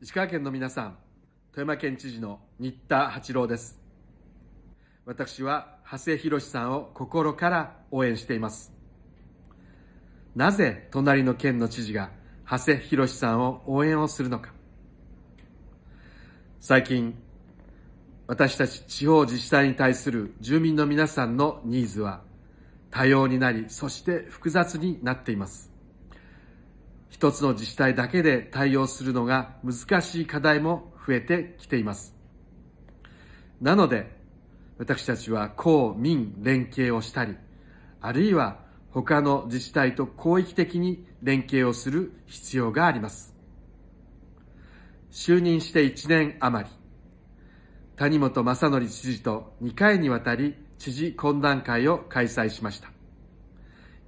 石川県の皆さん、富山県知事の新田八郎です。私は、長谷博さんを心から応援しています。なぜ隣の県の知事が長谷博さんを応援をするのか。最近、私たち地方自治体に対する住民の皆さんのニーズは多様になり、そして複雑になっています。一つの自治体だけで対応するのが難しい課題も増えてきています。なので、私たちは公民連携をしたり、あるいは他の自治体と広域的に連携をする必要があります。就任して1年余り、谷本正則知事と2回にわたり知事懇談会を開催しました。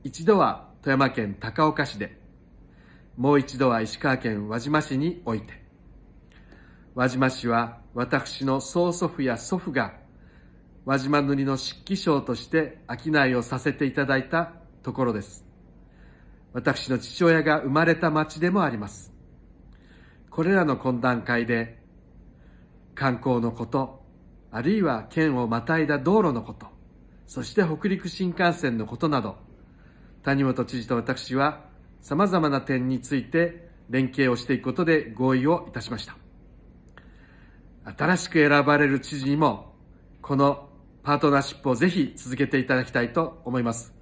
一度は富山県高岡市で、もう一度は石川県輪島市において、輪島市は私の曽祖父や祖父が輪島塗の漆器商として商いをさせていただいたところです。私の父親が生まれた町でもあります。これらの懇談会で、観光のこと、あるいは県をまたいだ道路のこと、そして北陸新幹線のことなど、谷本知事と私はさまざまな点について連携をしていくことで合意をいたしました新しく選ばれる知事にもこのパートナーシップをぜひ続けていただきたいと思います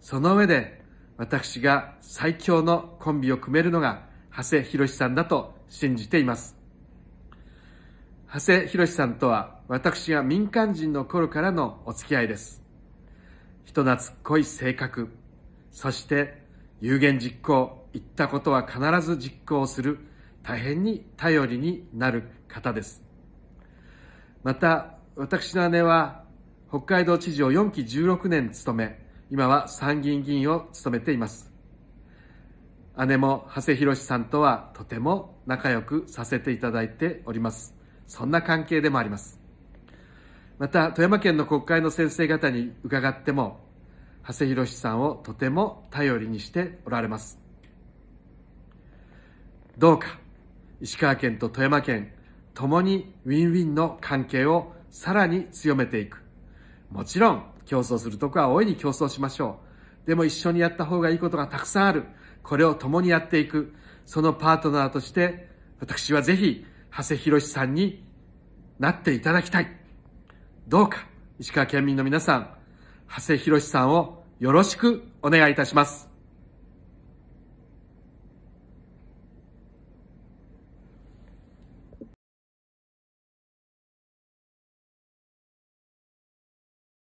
その上で私が最強のコンビを組めるのが長谷博さんだと信じています長谷博さんとは私が民間人の頃からのお付き合いです人懐っこい性格そして有言実行、言ったことは必ず実行する、大変に頼りになる方です。また、私の姉は、北海道知事を4期16年務め、今は参議院議員を務めています。姉も長谷博さんとはとても仲良くさせていただいております。そんな関係でもあります。また、富山県の国会の先生方に伺っても、長谷博さんをとても頼りにしておられますどうか石川県と富山県ともにウィンウィンの関係をさらに強めていくもちろん競争するとこは大いに競争しましょうでも一緒にやった方がいいことがたくさんあるこれを共にやっていくそのパートナーとして私はぜひ長谷博さんになっていただきたいどうか石川県民の皆さん長谷博さんをよろしくお願いいたします。